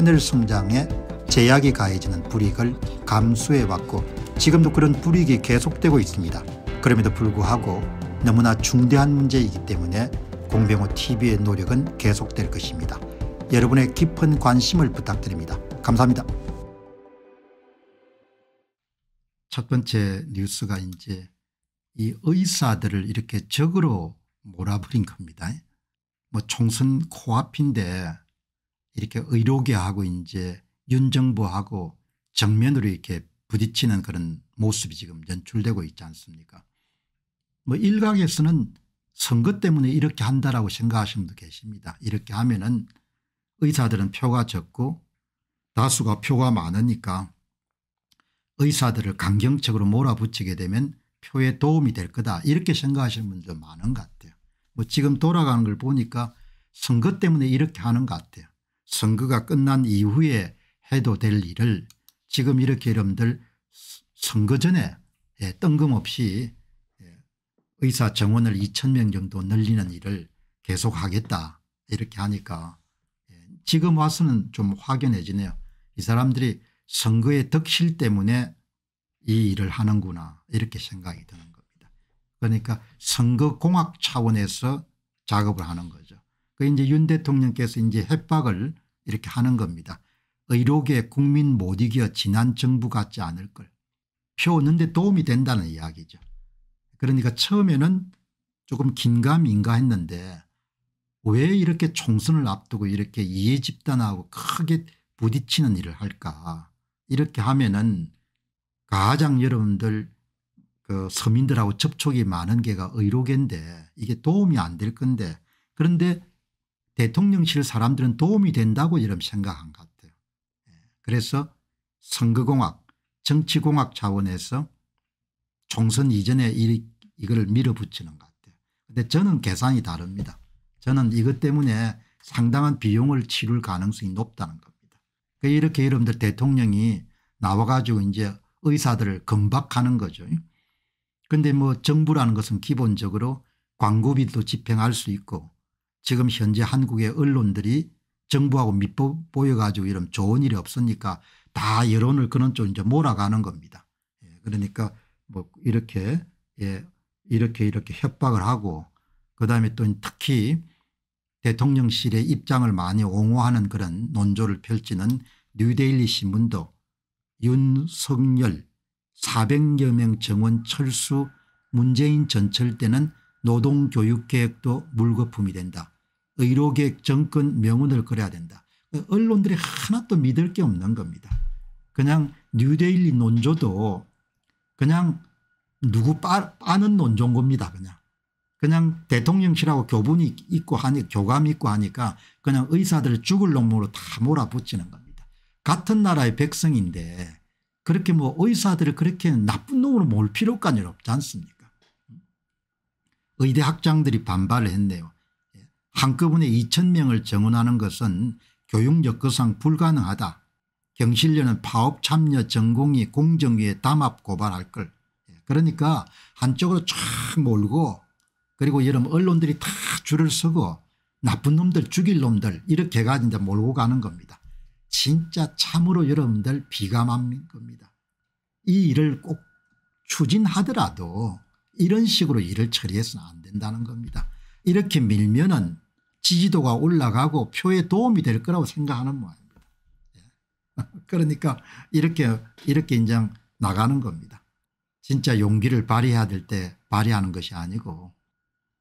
하늘 성장에 제약이 가해지는 불이익을 감수해왔고 지금도 그런 불이익이 계속되고 있습니다. 그럼에도 불구하고 너무나 중대한 문제이기 때문에 공병호 TV의 노력은 계속될 것입니다. 여러분의 깊은 관심을 부탁드립니다. 감사합니다. 첫 번째 뉴스가 이제 이 의사들을 이렇게 적으로 몰아버린 겁니다. 뭐 총선 코앞인데 이렇게 의료계하고 이제 윤정부하고 정면으로 이렇게 부딪히는 그런 모습이 지금 연출되고 있지 않습니까 뭐 일각에서는 선거 때문에 이렇게 한다라고 생각하시는 분도 계십니다. 이렇게 하면은 의사들은 표가 적고 다수가 표가 많으니까 의사들을 강경책으로 몰아붙이게 되면 표에 도움이 될 거다 이렇게 생각하시는 분도 많은 것 같아요. 뭐 지금 돌아가는 걸 보니까 선거 때문에 이렇게 하는 것 같아요. 선거가 끝난 이후에 해도 될 일을 지금 이렇게 여러분들 선거 전에 예, 뜬금없이 예, 의사 정원을 2천 명 정도 늘리는 일을 계속하겠다 이렇게 하니까 예, 지금 와서는 좀 확연해지네요. 이 사람들이 선거의 덕실 때문에 이 일을 하는구나 이렇게 생각이 드는 겁니다. 그러니까 선거공학 차원에서 작업을 하는 거죠. 그 이제 윤 대통령께서 이제 협박을 이렇게 하는 겁니다. 의료계 국민 못 이겨 지난 정부 같지 않을 걸. 표 얻는데 도움이 된다는 이야기죠. 그러니까 처음에는 조금 긴가민가 했는데 왜 이렇게 총선을 앞두고 이렇게 이해 집단하고 크게 부딪히는 일을 할까 이렇게 하면은 가장 여러분들 그 서민들하고 접촉이 많은 게가 의료계인데 이게 도움이 안 될 건데 그런데 대통령실 사람들은 도움이 된다고 이런 생각한 것 같아요. 예. 그래서 선거공학 정치공학 차원에서 총선 이전에 이, 걸 밀어붙이는 것 같아요. 근데 저는 계산이 다릅니다. 저는 이것 때문에 상당한 비용을 치를 가능성이 높다는 겁니다. 그 이렇게 여러분들 대통령이 나와가지고 이제 의사들을 금박하는 거죠. 그런데 뭐 정부라는 것은 기본적으로 광고비도 집행할 수 있고 지금 현재 한국의 언론들이 정부하고 밑보 보여가지고 이런 좋은 일이 없으니까 다 여론을 그런 쪽으로 이제 몰아가는 겁니다. 예, 그러니까 뭐 이렇게 예, 이렇게 이렇게 협박을 하고 그다음에 또 특히 대통령실의 입장을 많이 옹호하는 그런 논조를 펼치는 뉴데일리 신문도 윤석열 400여 명 정원 철수 문재인 전철 때는 노동교육계획도 물거품이 된다. 의료계획 정권 명운을 그려야 된다. 언론들이 하나도 믿을 게 없는 겁니다. 그냥 뉴데일리 논조도 그냥 누구 빠, 빠는 논조인 겁니다. 그냥. 그냥 대통령실하고 교분이 있고 하니 교감이 있고 하니까 그냥 의사들을 죽을 놈으로 다 몰아붙이는 겁니다. 같은 나라의 백성인데 그렇게 뭐 의사들을 그렇게 나쁜 놈으로 몰 필요까지는 없지 않습니까? 의대 학장들이 반발을 했네요. 예. 한꺼번에 2천 명을 정원하는 것은 교육 적거상 불가능하다. 경실련은 파업 참여 전공이 공정위에 담합 고발할 걸. 예. 그러니까 한쪽으로 쫙 몰고 그리고 여러 언론들이 다 줄을 서고 나쁜 놈들 죽일 놈들 이렇게 해가지고 몰고 가는 겁니다. 진짜 참으로 여러분들 비감한 겁니다. 이 일을 꼭 추진하더라도 이런 식으로 일을 처리해서는 안 된다는 겁니다. 이렇게 밀면은 지지도가 올라가고 표에 도움이 될 거라고 생각하는 모양입니다. 예. 그러니까 이렇게 이렇게 인장 나가는 겁니다. 진짜 용기를 발휘해야 될 때 발휘하는 것이 아니고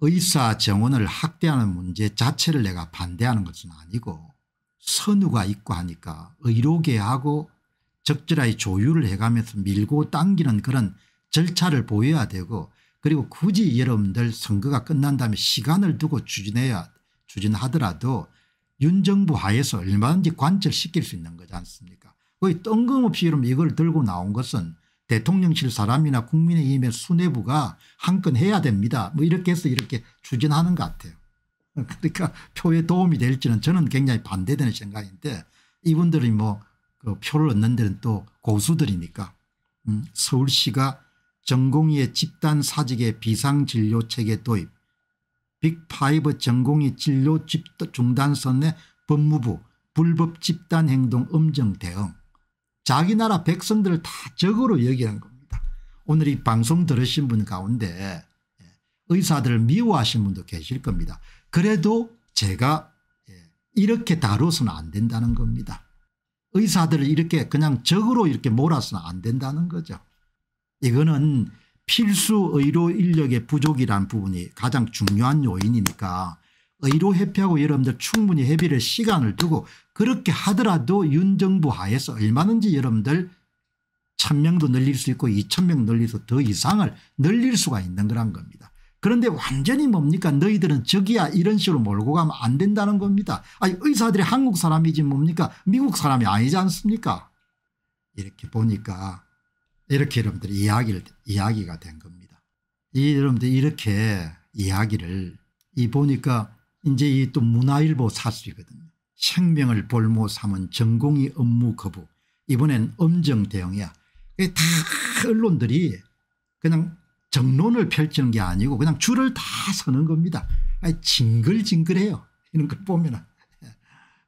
의사 정원을 학대하는 문제 자체를 내가 반대하는 것은 아니고 선우가 있고 하니까 의료계하고 적절하게 조율을 해가면서 밀고 당기는 그런 절차를 보여야 되고 그리고 굳이 여러분들 선거가 끝난 다음에 시간을 두고 추진해야 추진하더라도 윤정부 하에서 얼마든지 관철시킬 수 있는 거지 않습니까 거의 뜬금없이 여러분 이걸 들고 나온 것은 대통령실 사람이나 국민의힘의 수뇌부가 한 건 해야 됩니다. 뭐 이렇게 해서 이렇게 추진하는 것 같아요. 그러니까 표에 도움이 될지는 저는 굉장히 반대되는 생각인데 이분들이 뭐그 표를 얻는 데는 또 고수들이니까 음, 서울시가 전공의의 집단 사직의 비상진료체계 도입, 빅파이브 전공의 진료 중단선 내 법무부 불법 집단행동 음정 대응 자기 나라 백성들을 다 적으로 여기는 겁니다. 오늘 이 방송 들으신 분 가운데 예, 의사들을 미워하시 분도 계실 겁니다. 그래도 제가 예, 이렇게 다뤄서는 안 된다는 겁니다. 의사들을 이렇게 그냥 적으로 이렇게 몰아서는 안 된다는 거죠. 이거는 필수 의료 인력의 부족이란 부분이 가장 중요한 요인이니까 의료 회피하고 여러분들 충분히 회비를 시간을 두고 그렇게 하더라도 윤 정부 하에서 얼마든지 여러분들 1 0 0 0명도 늘릴 수 있고 2 0 0 0명 늘려서 더 이상을 늘릴 수가 있는 거란 겁니다. 그런데 완전히 뭡니까 너희들은 적이야 이런 식으로 몰고 가면 안 된다는 겁니다. 아니 의사들이 한국 사람이지 뭡니까 미국 사람이 아니지 않습니까 이렇게 보니까 이렇게 여러분들 이야기를, 이야기가 된 겁니다. 이 여러분들 이렇게 이야기를 이 보니까 이제 이 또 문화일보 사설이거든요. 생명을 볼모 삼은 전공이 업무 거부 이번엔 엄정 대응이야. 다 언론들이 그냥 정론을 펼치는 게 아니고 그냥 줄을 다 서는 겁니다. 아니, 징글징글해요. 이런 걸 보면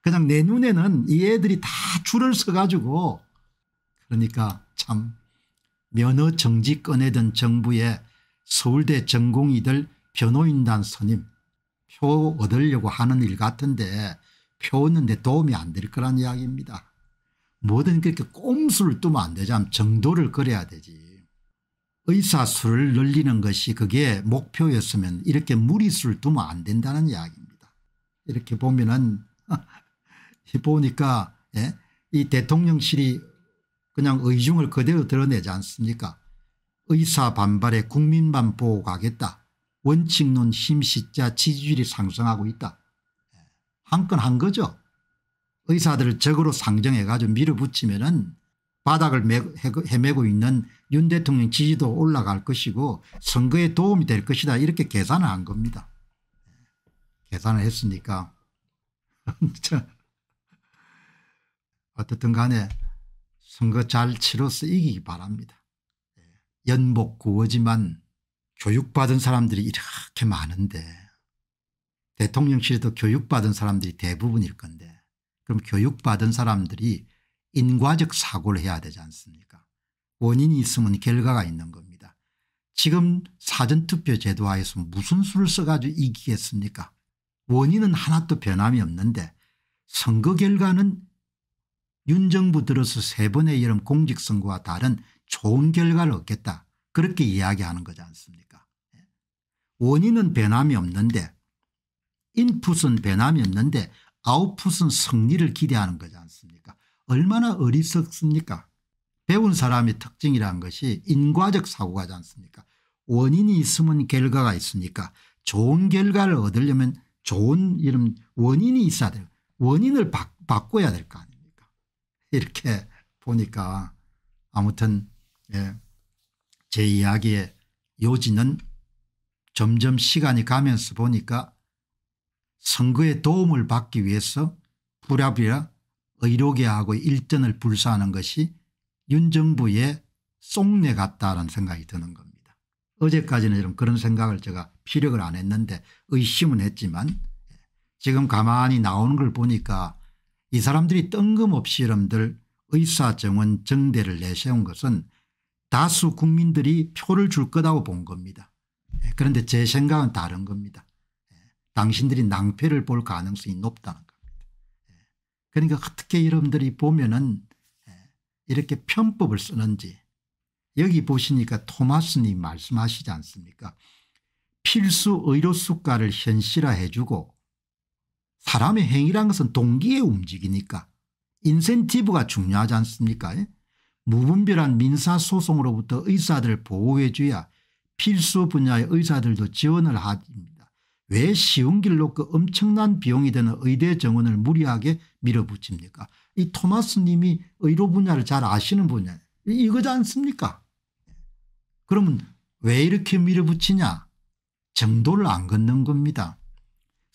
그냥 내 눈에는 이 애들이 다 줄을 서가지고 그러니까 참 면허 정지 꺼내던 정부의 서울대 전공이들 변호인단 선임 표 얻으려고 하는 일 같은데 표 얻는데 도움이 안 될 거란 이야기입니다. 뭐든 그렇게 꼼수를 뜨면 안 되지 않 정도를 그려야 되지. 의사수를 늘리는 것이 그게 목표였으면 이렇게 무리수를 두면 안 된다는 이야기입니다. 이렇게 보면은 보니까 예? 이 대통령실이 그냥 의중을 그대로 드러내지 않습니까 의사 반발에 국민만 보호 가겠다. 원칙론 심시자 지지율이 상승하고 있다. 한 건한 한 거죠. 의사들을 적으로 상정해 가지고 밀어붙이면 은 바닥을 헤매고 있는 윤 대통령 지지도 올라갈 것이고 선거에 도움이 될 것이다 이렇게 계산을 한 겁니다. 계산을 했으니까 어쨌든 간에 선거 잘 치러서 이기기 바랍니다. 예, 연복 구호지만 교육받은 사람들이 이렇게 많은데 대통령실에도 교육받은 사람들이 대부분일 건데 그럼 교육받은 사람들이 인과적 사고를 해야 되지 않습니까 원인이 있으면 결과가 있는 겁니다. 지금 사전투표 제도하에서 무슨 수를 써가지고 이기겠습니까 원인은 하나도 변함이 없는데 선거 결과는 윤정부 들어서 세 번의 이런 공직선거와 다른 좋은 결과를 얻겠다 그렇게 이야기하는 거지 않습니까 예. 원인은 변함이 없는데 인풋은 변함이 없는데 아웃풋은 승리를 기대하는 거지 않습니까 얼마나 어리석습니까 배운 사람의 특징이란 것이 인과적 사고가지 않습니까 원인이 있으면 결과가 있으니까 좋은 결과를 얻으려면 좋은 이런 원인이 있어야 돼요 원인을 바, 꿔야 될거아니에요 이렇게 보니까 아무튼 예, 제 이야기의 요지는 점점 시간이 가면서 보니까 선거에 도움을 받기 위해서 부랴부랴 의료계하고 일전을 불사하는 것이 윤 정부의 쏭내 같다라는 생각이 드는 겁니다. 어제까지는 좀 그런 생각을 제가 피력을 안 했는데 의심은 했지만 지금 가만히 나오는 걸 보니까 이 사람들이 뜬금없이 여러분들 의사정원 정대를 내세운 것은 다수 국민들이 표를 줄거라고본 겁니다. 예, 그런데 제 생각은 다른 겁니다. 예, 당신들이 낭패를 볼 가능성이 높다는 겁니다. 예, 그러니까 어떻게 여러분들이 보면 은 이렇게 편법을 쓰는지 여기 보시니까 토마스님 말씀하시지 않습니까 필수 의료 수가를 현실화해주고 사람의 행위라는 것은 동기에 움직이니까 인센티브가 중요하지 않습니까 예? 무분별한 민사소송으로부터 의사들을 보호해 줘야 필수 분야의 의사들도 지원을 합니다. 왜 쉬운 길로 그 엄청난 비용이 되는 의대 정원을 무리하게 밀어붙입니까 이 토마스 님이 의료 분야를 잘 아시는 분야 이거지 않습니까 그러면 왜 이렇게 밀어붙이냐 정도를 안 걷는 겁니다.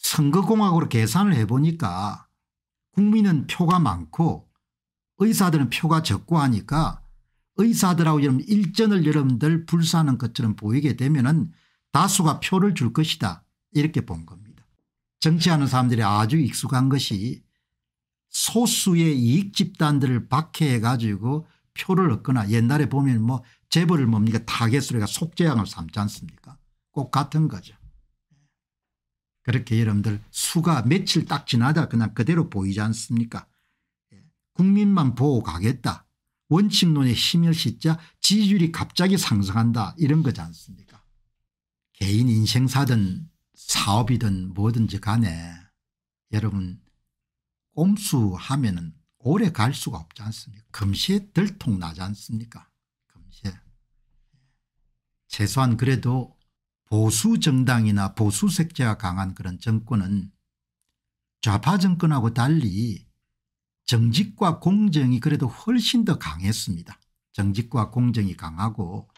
선거공학으로 계산을 해보니까 국민은 표가 많고 의사들은 표가 적고 하니까 의사들하고 여러분 일전을 여러분들 불사하는 것처럼 보이게 되면 은 다수가 표를 줄 것이다 이렇게 본 겁니다. 정치하는 사람들이 아주 익숙한 것이 소수의 이익 집단들을 박해해 가지고 표를 얻거나 옛날에 보면 뭐 재벌을 뭡니까 타겟으로 해가 속죄양을 삼지 않습니까 꼭 같은 거죠. 그렇게 여러분들 수가 며칠 딱 지나다 그냥 그대로 보이지 않습니까 예, 국민만 보호 가겠다 원칙론에 힘을 싣자 지지율이 갑자기 상승한다 이런 거지 않습니까 개인 인생사든 사업이든 뭐든지 간에 여러분 꼼수하면 은 오래 갈 수가 없지 않습니까 금시에 들통나지 않습니까 금시에 예. 최소한 그래도 보수 정당이나 보수 색채가 강한 그런 정권은 좌파 정권하고 달리 정직과 공정이 그래도 훨씬 더 강했습니다. 정직과 공정이 강하고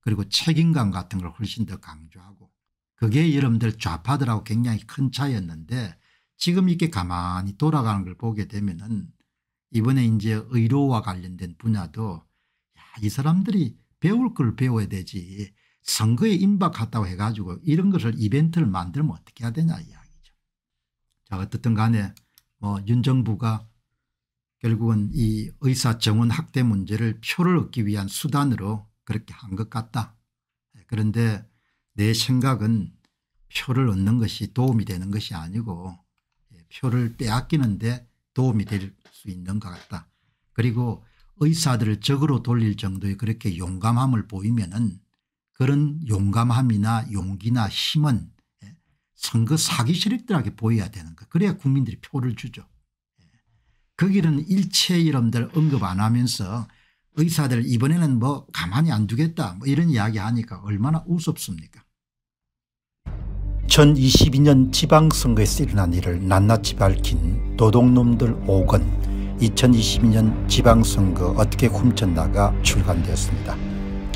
그리고 책임감 같은 걸 훨씬 더 강조하고 그게 여러분들 좌파들하고 굉장히 큰 차이였는데 지금 이렇게 가만히 돌아가는 걸 보게 되면은 이번에 이제 의료와 관련된 분야도 야, 이 사람들이 배울 걸 배워야 되지 선거에 임박했다고 해가지고 이런 것을 이벤트를 만들면 어떻게 해야 되냐 이야기죠. 자 어떻든 간에 뭐윤 정부가 결국은 이 의사 정원 확대 문제를 표를 얻기 위한 수단으로 그렇게 한 것 같다. 예, 그런데 내 생각은 표를 얻는 것이 도움이 되는 것이 아니고 예, 표를 빼앗기는데 도움이 될 수 있는 것 같다. 그리고 의사들을 적으로 돌릴 정도의 그렇게 용감함을 보이면은 그런 용감함이나 용기나 힘은 예, 선거 사기 세력들에게 보여야 되는 거 그래야 국민들이 표를 주죠. 거기는 예. 그 일체 이름들 언급 안 하면서 의사들 이번에는 뭐 가만히 안 두겠다 뭐 이런 이야기 하니까 얼마나 우습습니까 2022년 지방선거에서 일어난 일을 낱낱이 밝힌 도둑놈들 5권 2022년 지방선거 어떻게 훔쳤나가 출간되었습니다.